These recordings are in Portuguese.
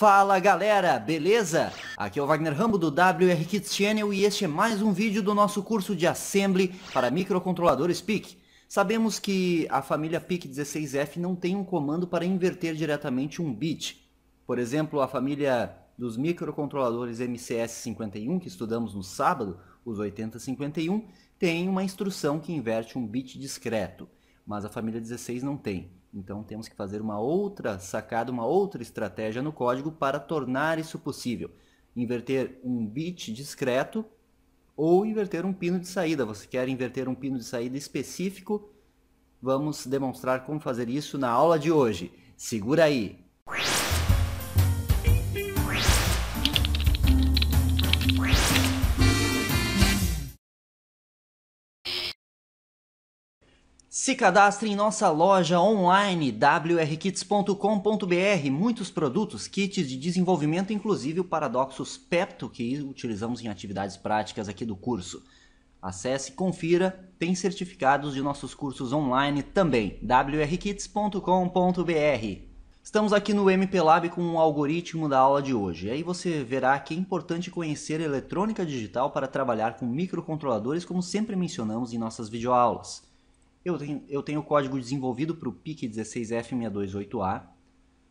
Fala galera, beleza? Aqui é o Wagner Rambo do WR Kids Channel e este é mais um vídeo do nosso curso de Assembly para microcontroladores PIC. Sabemos que a família PIC16F não tem um comando para inverter diretamente um bit. Por exemplo, a família dos microcontroladores MCS51 que estudamos no sábado, os 8051, tem uma instrução que inverte um bit discreto, mas a família 16 não tem. Então temos que fazer uma outra sacada, uma outra estratégia no código para tornar isso possível. Inverter um bit discreto ou inverter um pino de saída. Você quer inverter um pino de saída específico? Vamos demonstrar como fazer isso na aula de hoje. Segura aí! Se cadastre em nossa loja online wrkits.com.br. Muitos produtos, kits de desenvolvimento, inclusive o Paradoxus Pepto, que utilizamos em atividades práticas aqui do curso. Acesse, confira, tem certificados de nossos cursos online também. wrkits.com.br. Estamos aqui no MP Lab com o um algoritmo da aula de hoje. Aí você verá que é importante conhecer eletrônica digital para trabalhar com microcontroladores, como sempre mencionamos em nossas videoaulas. Eu tenho, eu tenho o código desenvolvido para o PIC 16F628A.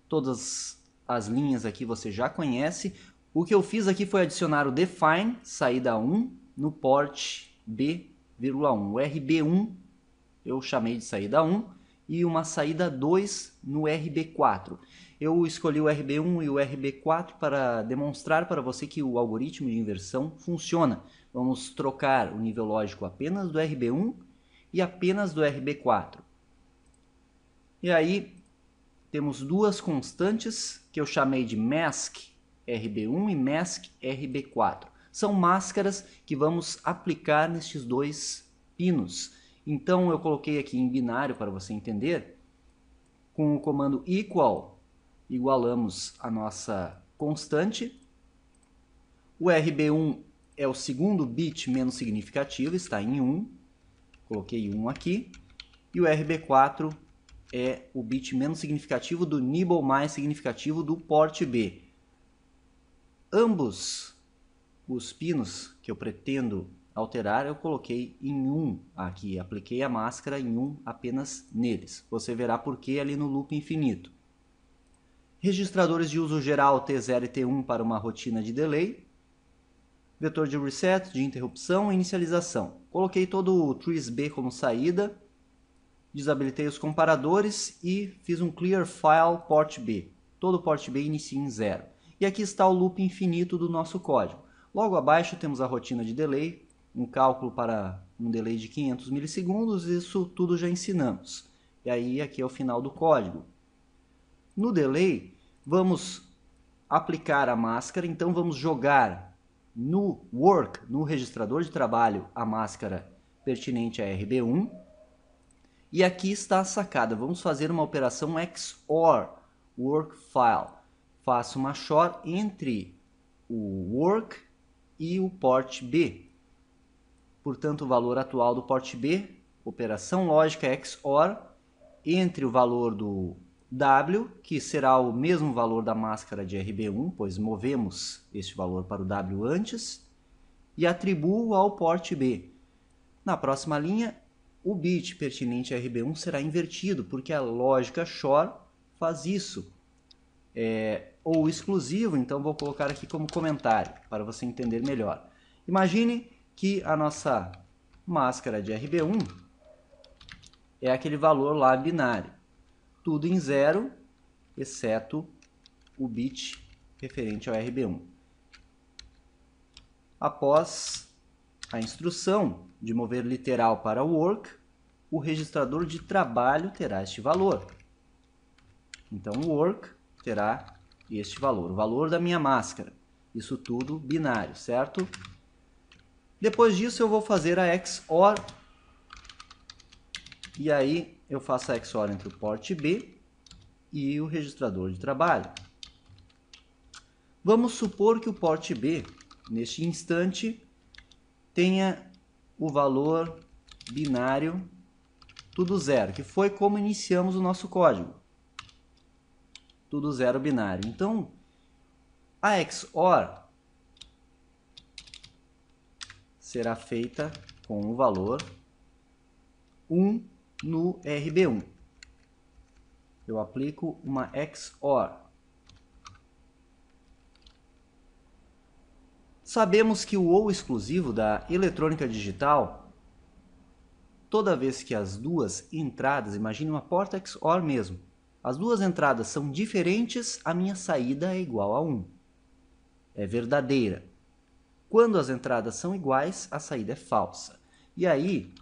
Todas as linhas aqui você já conhece. O que eu fiz aqui foi adicionar o define, saída 1, no port B,1. O RB1 eu chamei de saída 1 e uma saída 2 no RB4. Eu escolhi o RB1 e o RB4 para demonstrar para você que o algoritmo de inversão funciona. Vamos trocar o nível lógico apenas do RB1 e apenas do RB4. E aí temos duas constantes que eu chamei de mask RB1 e mask RB4. São máscaras que vamos aplicar nestes dois pinos. Então eu coloquei aqui em binário para você entender, com o comando equal igualamos a nossa constante. O RB1 é o segundo bit menos significativo, está em 1, Coloquei 1 aqui. E o RB4 é o bit menos significativo do nibble mais significativo do port B. Ambos os pinos que eu pretendo alterar, eu coloquei em 1 aqui. Apliquei a máscara em 1 apenas neles. Você verá por que ali no loop infinito. Registradores de uso geral T0 e T1 para uma rotina de delay vetor de reset, de interrupção e inicialização. Coloquei todo o treesb como saída, desabilitei os comparadores e fiz um clear file port B. Todo o port B inicia em zero. E aqui está o loop infinito do nosso código. Logo abaixo temos a rotina de delay, um cálculo para um delay de 500 milissegundos, isso tudo já ensinamos. E aí aqui é o final do código. No delay, vamos aplicar a máscara, então vamos jogar no Work, no registrador de trabalho, a máscara pertinente a RB1. E aqui está a sacada. Vamos fazer uma operação XOR Work File. Faço uma XOR entre o Work e o port B. Portanto, o valor atual do port B, operação lógica XOR, entre o valor do W, que será o mesmo valor da máscara de RB1, pois movemos este valor para o W antes, e atribuo ao porte B. Na próxima linha, o bit pertinente a RB1 será invertido, porque a lógica shore faz isso. É, ou exclusivo, então vou colocar aqui como comentário, para você entender melhor. Imagine que a nossa máscara de RB1 é aquele valor lá binário tudo em zero, exceto o bit referente ao RB1. Após a instrução de mover literal para work, o registrador de trabalho terá este valor. Então, o work terá este valor, o valor da minha máscara. Isso tudo binário, certo? Depois disso, eu vou fazer a XOR. E aí, eu faço a XOR entre o port B e o registrador de trabalho. Vamos supor que o port B, neste instante, tenha o valor binário tudo zero, que foi como iniciamos o nosso código. Tudo zero binário. Então, a XOR será feita com o valor 1 no RB1. Eu aplico uma XOR. Sabemos que o OU exclusivo da eletrônica digital, toda vez que as duas entradas, imagine uma porta XOR mesmo, as duas entradas são diferentes, a minha saída é igual a 1. É verdadeira. Quando as entradas são iguais, a saída é falsa. E aí,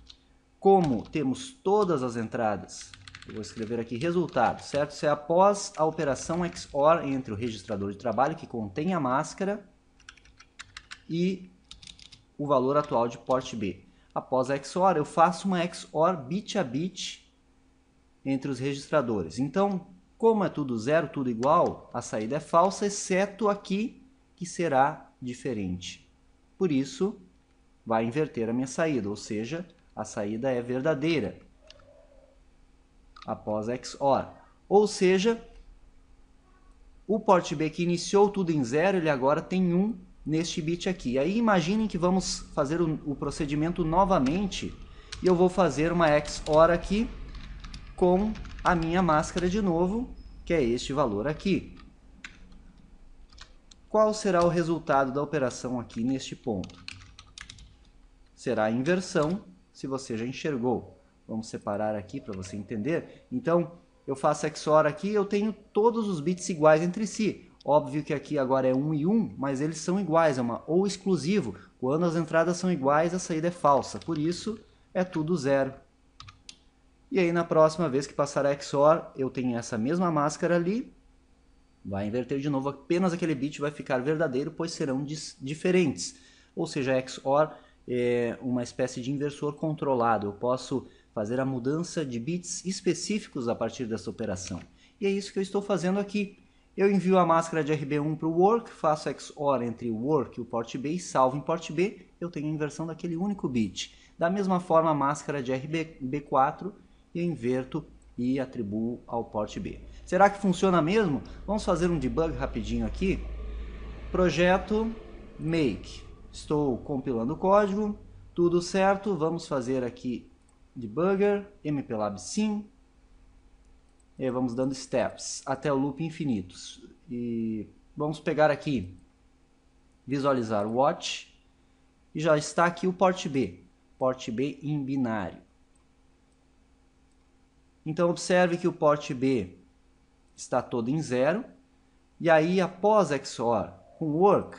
como temos todas as entradas, eu vou escrever aqui resultado, certo? Isso é após a operação XOR entre o registrador de trabalho, que contém a máscara, e o valor atual de porte B. Após a XOR, eu faço uma XOR bit a bit entre os registradores. Então, como é tudo zero, tudo igual, a saída é falsa, exceto aqui, que será diferente. Por isso, vai inverter a minha saída, ou seja, a saída é verdadeira após XOR. Ou seja, o port B que iniciou tudo em zero, ele agora tem 1 um neste bit aqui. Aí imaginem que vamos fazer o, o procedimento novamente e eu vou fazer uma XOR aqui com a minha máscara de novo, que é este valor aqui. Qual será o resultado da operação aqui neste ponto? Será a inversão se você já enxergou. Vamos separar aqui para você entender. Então, eu faço XOR aqui, eu tenho todos os bits iguais entre si. Óbvio que aqui agora é 1 e 1, mas eles são iguais, é uma OU exclusivo. Quando as entradas são iguais, a saída é falsa, por isso é tudo zero. E aí na próxima vez que passar a XOR, eu tenho essa mesma máscara ali, vai inverter de novo, apenas aquele bit vai ficar verdadeiro, pois serão diferentes. Ou seja, XOR é, uma espécie de inversor controlado. Eu posso fazer a mudança de bits específicos a partir dessa operação. E é isso que eu estou fazendo aqui. Eu envio a máscara de RB1 para o work, faço XOR entre o work e o port B e salvo em port B, eu tenho a inversão daquele único bit. Da mesma forma, a máscara de RB4 eu inverto e atribuo ao port B. Será que funciona mesmo? Vamos fazer um debug rapidinho aqui. Projeto make. Estou compilando o código, tudo certo. Vamos fazer aqui debugger, mplab sim. E vamos dando steps até o loop infinitos. E vamos pegar aqui, visualizar o watch. E já está aqui o port B, port B em binário. Então observe que o port B está todo em zero. E aí após XOR com work,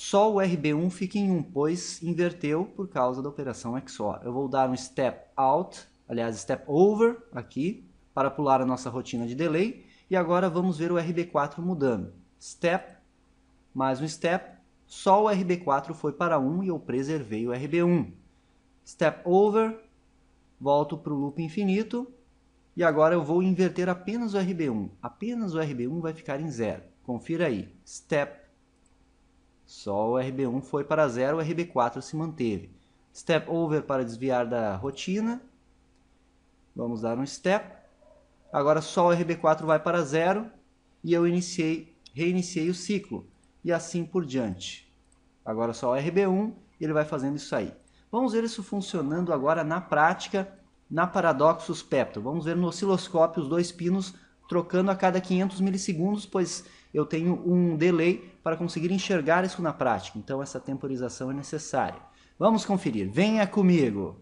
só o RB1 fica em 1, pois inverteu por causa da operação XOR. Eu vou dar um step out, aliás, step over aqui, para pular a nossa rotina de delay. E agora vamos ver o RB4 mudando. Step, mais um step, só o RB4 foi para 1 e eu preservei o RB1. Step over, volto para o loop infinito e agora eu vou inverter apenas o RB1. Apenas o RB1 vai ficar em 0. Confira aí. Step só o RB1 foi para zero, o RB4 se manteve. Step over para desviar da rotina. Vamos dar um step. Agora só o RB4 vai para zero e eu iniciei, reiniciei o ciclo. E assim por diante. Agora só o RB1 e ele vai fazendo isso aí. Vamos ver isso funcionando agora na prática, na Paradoxus Pepto. Vamos ver no osciloscópio os dois pinos trocando a cada 500 milissegundos, pois eu tenho um delay para conseguir enxergar isso na prática. Então essa temporização é necessária. Vamos conferir. Venha comigo.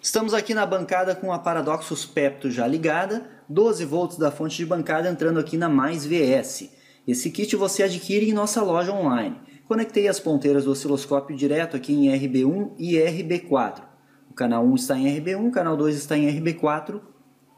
Estamos aqui na bancada com a Paradoxus Pepto já ligada, 12 volts da fonte de bancada entrando aqui na Mais VS. Esse kit você adquire em nossa loja online. Conectei as ponteiras do osciloscópio direto aqui em RB1 e RB4. O canal 1 está em RB1, o canal 2 está em RB4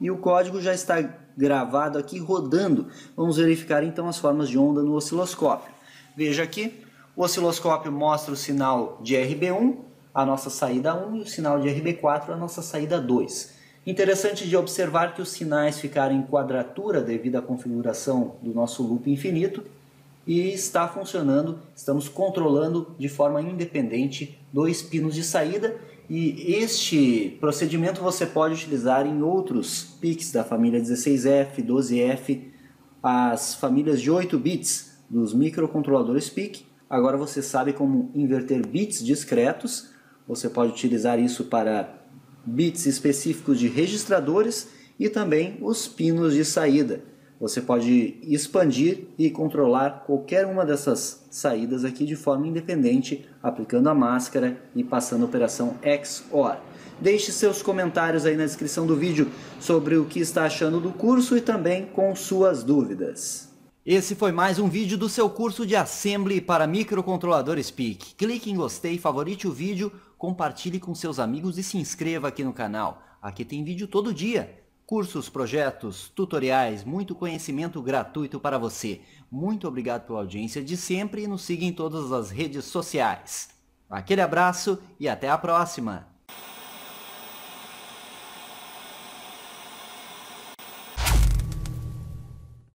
e o código já está gravado aqui rodando. Vamos verificar então as formas de onda no osciloscópio. Veja aqui, o osciloscópio mostra o sinal de RB1, a nossa saída 1, e o sinal de RB4, a nossa saída 2. Interessante de observar que os sinais ficaram em quadratura devido à configuração do nosso loop infinito, e está funcionando. Estamos controlando de forma independente dois pinos de saída e este procedimento você pode utilizar em outros PICs da família 16F, 12F, as famílias de 8 bits dos microcontroladores PIC. Agora você sabe como inverter bits discretos. Você pode utilizar isso para bits específicos de registradores e também os pinos de saída. Você pode expandir e controlar qualquer uma dessas saídas aqui de forma independente, aplicando a máscara e passando a operação XOR. Deixe seus comentários aí na descrição do vídeo sobre o que está achando do curso e também com suas dúvidas. Esse foi mais um vídeo do seu curso de Assembly para microcontroladores PIC. Clique em gostei, favorite o vídeo, compartilhe com seus amigos e se inscreva aqui no canal. Aqui tem vídeo todo dia. Cursos, projetos, tutoriais, muito conhecimento gratuito para você. Muito obrigado pela audiência de sempre e nos siga em todas as redes sociais. Aquele abraço e até a próxima!